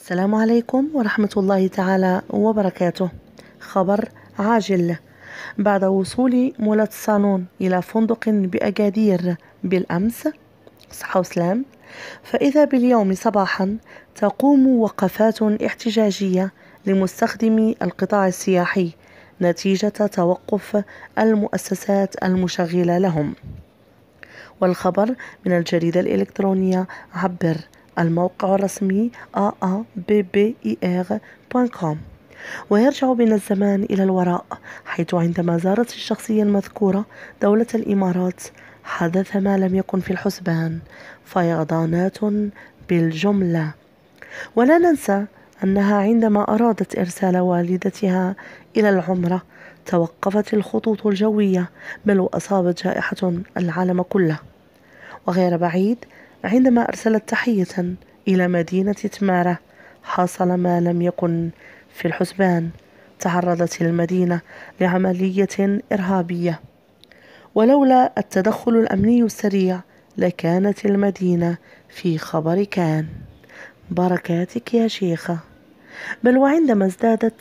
السلام عليكم ورحمة الله تعالى وبركاته خبر عاجل بعد وصول مولاة الصالون إلى فندق بأكادير بالأمس صحة وسلام فإذا باليوم صباحا تقوم وقفات احتجاجية لمستخدمي القطاع السياحي نتيجة توقف المؤسسات المشغلة لهم والخبر من الجريدة الإلكترونية عبر الموقع الرسمي aabbir.com ويرجع بنا الزمان إلى الوراء حيث عندما زارت الشخصية المذكورة دولة الإمارات حدث ما لم يكن في الحسبان فيضانات بالجملة ولا ننسى أنها عندما أرادت إرسال والدتها إلى العمرة توقفت الخطوط الجوية بل وأصابت جائحة العالم كله وغير بعيد عندما أرسلت تحية إلى مدينة تمارة حصل ما لم يكن في الحسبان تعرضت المدينة لعملية إرهابية ولولا التدخل الأمني السريع لكانت المدينة في خبر كان بركاتك يا شيخة بل وعندما ازدادت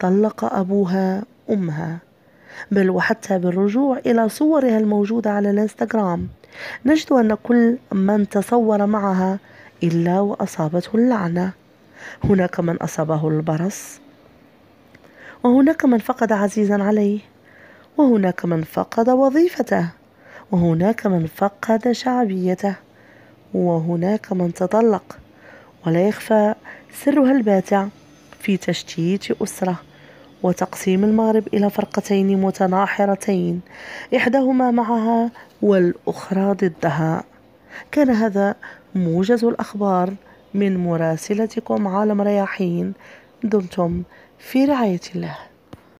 طلق أبوها أمها بل وحتى بالرجوع إلى صورها الموجودة على الانستغرام نجد أن كل من تصور معها إلا وأصابته اللعنة هناك من أصابه البرص وهناك من فقد عزيزا عليه وهناك من فقد وظيفته وهناك من فقد شعبيته وهناك من تطلق ولا يخفى سرها الباتع في تشتيت أسره وتقسيم المغرب إلى فرقتين متناحرتين إحداهما معها والأخرى ضدها كان هذا موجز الأخبار من مراسلتكم عالم رياحين دمتم في رعاية الله